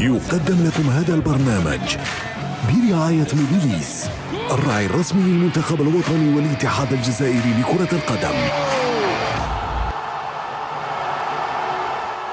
يقدم لكم هذا البرنامج برعاية موبيليس الراعي الرسمي للمنتخب الوطني والاتحاد الجزائري لكرة القدم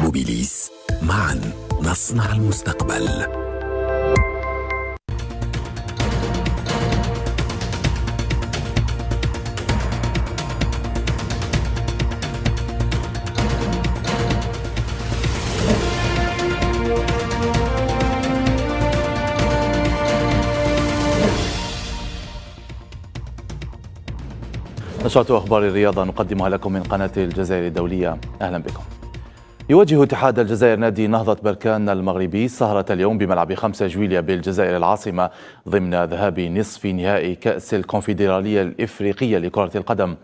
موبيليس معا نصنع المستقبل نشرة أخبار الرياضة نقدمها لكم من قناة الجزائر الدولية أهلا بكم يواجه اتحاد الجزائر نادي نهضة بركان المغربي سهرة اليوم بملعب 5 جويليا بالجزائر العاصمة ضمن ذهاب نصف نهائي كأس الكونفدرالية الإفريقية لكرة القدم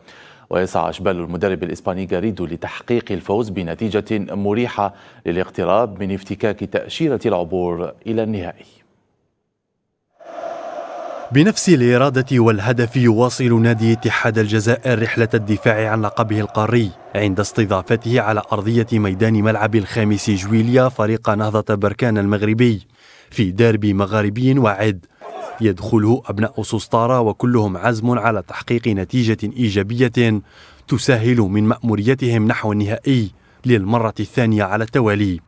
ويسعى أشبال المدرب الإسباني جاريدو لتحقيق الفوز بنتيجة مريحة للاقتراب من افتكاك تأشيرة العبور إلى النهائي بنفس الإرادة والهدف يواصل نادي اتحاد الجزائر رحلة الدفاع عن لقبه القاري عند استضافته على أرضية ميدان ملعب الخامس جويليا فريق نهضة بركان المغربي في ديربي مغاربي وعد يدخله أبناء سوستارا وكلهم عزم على تحقيق نتيجة إيجابية تسهل من مأموريتهم نحو النهائي للمرة الثانية على التوالي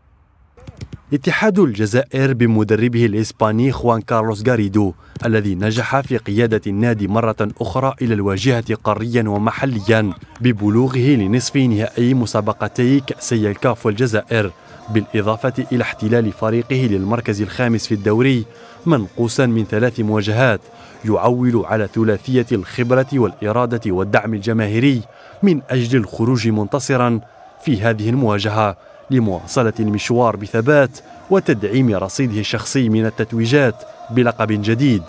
اتحاد الجزائر بمدربه الإسباني خوان كارلوس غاريدو الذي نجح في قيادة النادي مرة أخرى إلى الواجهة قاريا ومحليا ببلوغه لنصف نهائي مسابقتي كأسي الكاف والجزائر بالإضافة إلى احتلال فريقه للمركز الخامس في الدوري منقوصا من ثلاث مواجهات يعول على ثلاثية الخبرة والإرادة والدعم الجماهيري من أجل الخروج منتصرا في هذه المواجهة لمواصلة المشوار بثبات وتدعيم رصيده الشخصي من التتويجات بلقب جديد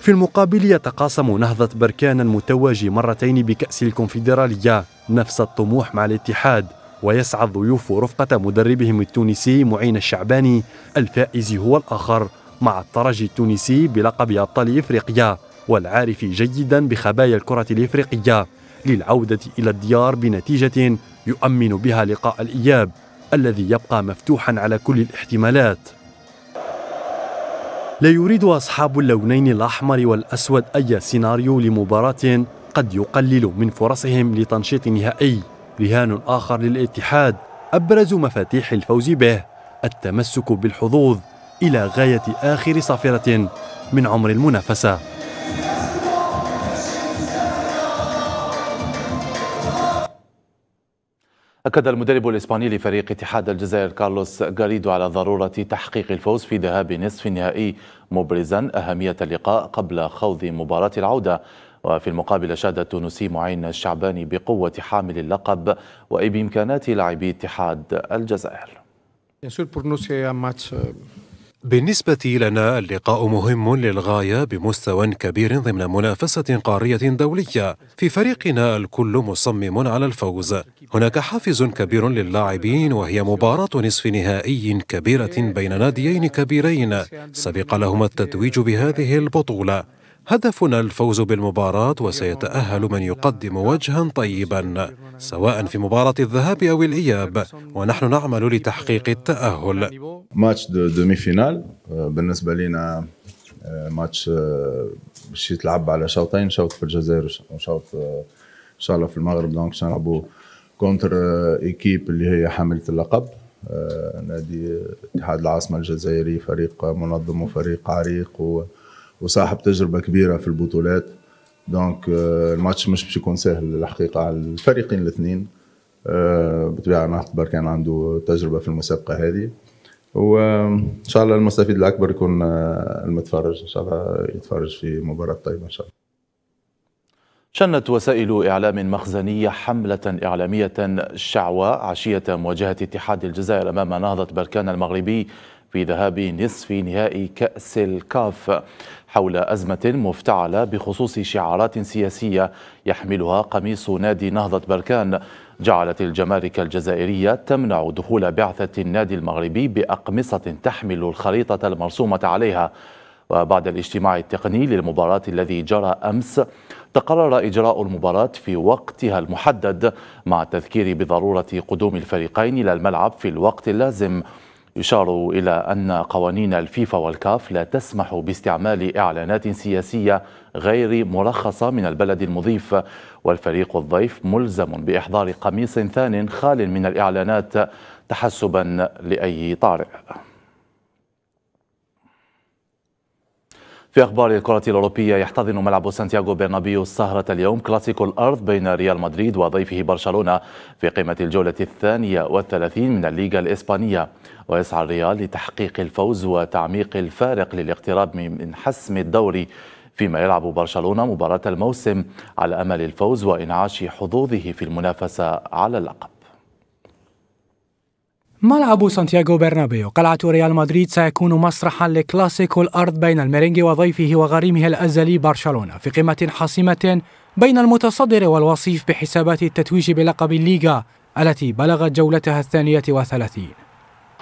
في المقابل يتقاسم نهضة بركان المتوج مرتين بكأس الكونفدرالية نفس الطموح مع الاتحاد ويسعى الضيوف رفقة مدربهم التونسي معين الشعباني الفائز هو الآخر مع الترجي التونسي بلقب أبطال إفريقيا والعارف جيدا بخبايا الكرة الإفريقية للعودة إلى الديار بنتيجة يؤمن بها لقاء الإياب الذي يبقى مفتوحا على كل الاحتمالات لا يريد أصحاب اللونين الأحمر والأسود أي سيناريو لمباراة قد يقلل من فرصهم لتنشيط نهائي رهان آخر للاتحاد أبرز مفاتيح الفوز به التمسك بالحظوظ إلى غاية آخر صافرة من عمر المنافسة أكد المدرب الإسباني لفريق اتحاد الجزائر كارلوس غاريدو على ضرورة تحقيق الفوز في ذهاب نصف النهائي مبرزا أهمية اللقاء قبل خوض مباراة العودة وفي المقابل أشاد التونسي معين الشعباني بقوة حامل اللقب وبإمكانات لاعبي اتحاد الجزائر بالنسبة لنا اللقاء مهم للغاية بمستوى كبير ضمن منافسة قارية دولية في فريقنا الكل مصمم على الفوز هناك حافز كبير للاعبين وهي مباراة نصف نهائي كبيرة بين ناديين كبيرين سبق لهما التتويج بهذه البطولة هدفنا الفوز بالمباراة وسيتأهل من يقدم وجها طيبا سواء في مباراة الذهاب أو الإياب ونحن نعمل لتحقيق التأهل ماتش دومي فينال آه، بالنسبة لنا آه، ماتش آه، باش يتلعب على شوطين شوط في الجزائر وشوط ان شاء الله في المغرب دونك باش نلعبوا كونتر ايكيب اللي هي حامله اللقب نادي اتحاد العاصمه الجزائري فريق منظم وفريق عريق و وصاحب تجربه كبيره في البطولات دونك الماتش euh, مش باش يكون سهل الحقيقه على الفريقين الاثنين euh, بطبيعه ناخذ بركان عنده تجربه في المسابقه هذه وان شاء الله المستفيد الاكبر يكون آه، المتفرج ان شاء الله يتفرج في مباراه طيبه ان شاء الله شنت وسائل إعلام مخزنية حملة إعلامية شعواء عشية مواجهة اتحاد الجزائر أمام نهضة بركان المغربي في ذهاب نصف نهائي كأس الكاف حول أزمة مفتعلة بخصوص شعارات سياسية يحملها قميص نادي نهضة بركان جعلت الجمارك الجزائرية تمنع دخول بعثة النادي المغربي بأقمصة تحمل الخريطة المرسومة عليها وبعد الاجتماع التقني للمباراة الذي جرى أمس تقرر إجراء المباراة في وقتها المحدد مع التذكير بضرورة قدوم الفريقين إلى الملعب في الوقت اللازم يشار إلى أن قوانين الفيفا والكاف لا تسمح باستعمال إعلانات سياسية غير مرخصة من البلد المضيف والفريق الضيف ملزم بإحضار قميص ثان خال من الإعلانات تحسبا لأي طارئ في أخبار الكرة الأوروبية يحتضن ملعب سانتياغو برنابيو سهرة اليوم كلاسيكو الأرض بين ريال مدريد وضيفه برشلونة في قيمة الجولة الثانية والثلاثين من الليغا الإسبانية ويسعى الريال لتحقيق الفوز وتعميق الفارق للاقتراب من حسم الدوري فيما يلعب برشلونة مباراة الموسم على أمل الفوز وإنعاش حظوظه في المنافسة على اللقب ملعب سانتياغو برنابيو قلعة ريال مدريد سيكون مسرحا لكلاسيكو الأرض بين الميرينغي وضيفه وغريمه الأزلي برشلونة في قمة حاسمة بين المتصدر والوصيف بحسابات التتويج بلقب الليغا التي بلغت جولتها الثانية وثلاثين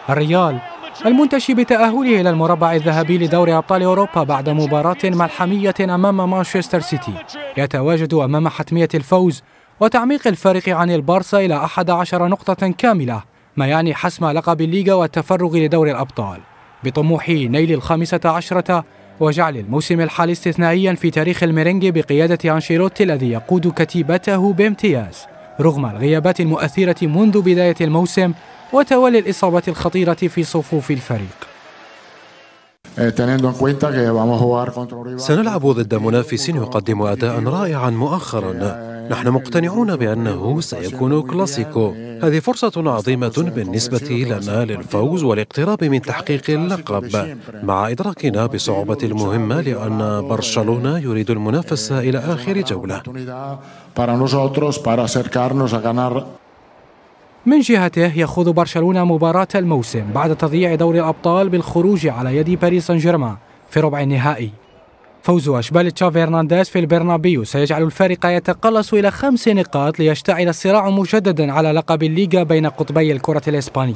الريال المنتشي بتأهله إلى المربع الذهبي لدور أبطال أوروبا بعد مباراة ملحمية أمام مانشستر سيتي يتواجد أمام حتمية الفوز وتعميق الفارق عن البارسا إلى 11 نقطة كاملة ما يعني حسم لقب الليغا والتفرغ لدور الأبطال بطموح نيل الخامسة عشرة وجعل الموسم الحالي استثنائيا في تاريخ الميرينجي بقيادة أنشيلوتي الذي يقود كتيبته بامتياز رغم الغيابات المؤثرة منذ بداية الموسم وتوالي الإصابة الخطيرة في صفوف الفريق eh, سنلعب ضد منافس يقدم أداء رائعا مؤخرا نحن مقتنعون بأنه سيكون كلاسيكو هذه فرصة عظيمة بالنسبة لنا للفوز والاقتراب من تحقيق اللقب مع إدراكنا بصعوبة المهمة لأن برشلونة يريد المنافسة إلى آخر جولة من جهته يخوض برشلونة مباراة الموسم بعد تضييع دوري الأبطال بالخروج على يد باريس سان جيرمان في ربع النهائي فوز أشبال تشافي هرنانديز في البرنابيو سيجعل الفريق يتقلص إلى خمس نقاط ليشتعل الصراع مجددا على لقب الليغا بين قطبي الكرة الإسبانية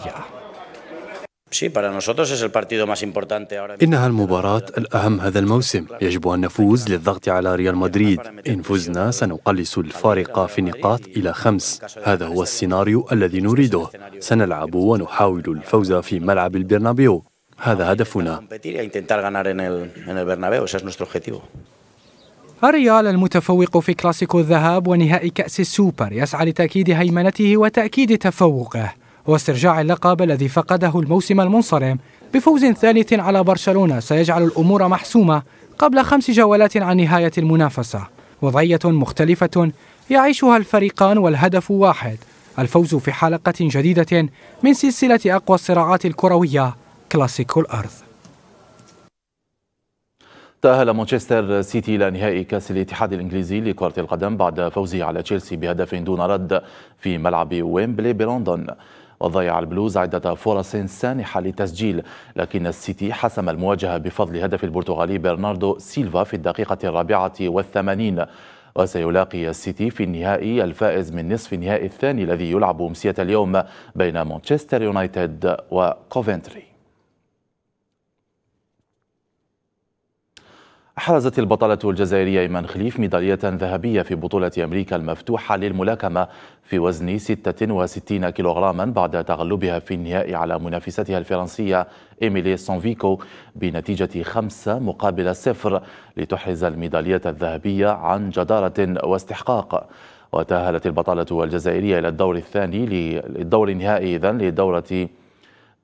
إنها المباراة الأهم هذا الموسم يجب أن نفوز للضغط على ريال مدريد إن فزنا سنقلص الفارق في النقاط إلى خمس هذا هو السيناريو الذي نريده سنلعب ونحاول الفوز في ملعب البرنابيو هذا هدفنا الريال المتفوق في كلاسيكو الذهاب ونهائي كأس السوبر يسعى لتأكيد هيمنته وتأكيد تفوقه واسترجاع اللقب الذي فقده الموسم المنصرم بفوز ثالث على برشلونة سيجعل الأمور محسومة قبل خمس جولات عن نهاية المنافسة وضعية مختلفة يعيشها الفريقان والهدف واحد الفوز في حلقة جديدة من سلسلة أقوى الصراعات الكروية كلاسيكو الأرض تأهل مانشستر سيتي إلى نهائي كأس الاتحاد الإنجليزي لكرة القدم بعد فوزه على تشيلسي بهدف دون رد في ملعب ويمبلي بلندن وضيع البلوز عدة فرص سانحة للتسجيل لكن السيتي حسم المواجهة بفضل هدف البرتغالي برناردو سيلفا في الدقيقة الرابعة والثمانين وسيلاقي السيتي في النهائي الفائز من نصف النهائي الثاني الذي يلعب أمسية اليوم بين مانشستر يونايتد وكوفنتري حرزت البطلة الجزائرية إيمان خليف ميدالية ذهبية في بطولة أمريكا المفتوحة للملاكمة في وزن 66 كيلوغراما بعد تغلبها في النهائي على منافستها الفرنسية إيميلي سونفيكو بنتيجة خمسة مقابل صفر لتحرز الميدالية الذهبية عن جدارة واستحقاق وتأهلت البطلة الجزائرية إلى الدور الثاني للدور النهائي إذن لدورة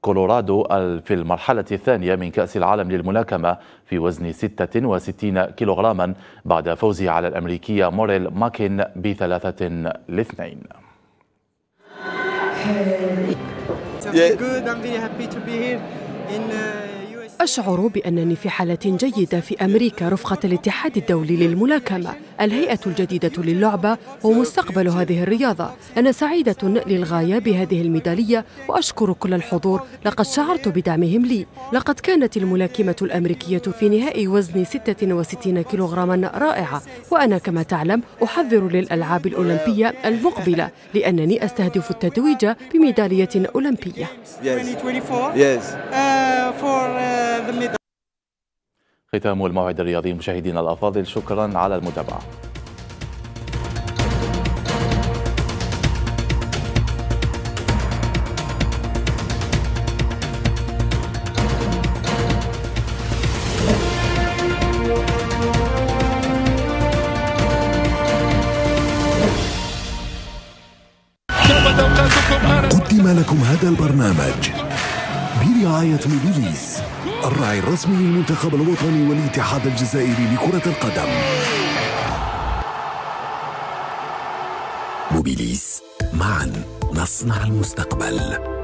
كولورادو في المرحلة الثانية من كأس العالم للملاكمة في وزن 66 كيلوغراما بعد فوزه على الأمريكية موريل ماكن بثلاثة لاثنين Yeah. Good. I'm very happy to be here in uh, أشعر بأنني في حالة جيدة في أمريكا رفقة الاتحاد الدولي للملاكمة الهيئة الجديدة للعبة ومستقبل هذه الرياضة أنا سعيدة للغاية بهذه الميدالية وأشكر كل الحضور لقد شعرت بدعمهم لي لقد كانت الملاكمة الأمريكية في نهائي وزن 66 كيلوغراما رائعة وأنا كما تعلم أحضر للألعاب الأولمبية المقبلة لأنني أستهدف التتويج بميدالية أولمبية 2024 yes. uh, for uh... ختام الموعد الرياضي مشاهدينا الافاضل شكرا على المتابعه قدم لكم هذا البرنامج برعاية ميليليس الراعي الرسمي للمنتخب الوطني والاتحاد الجزائري لكرة القدم موبيليس معا نصنع المستقبل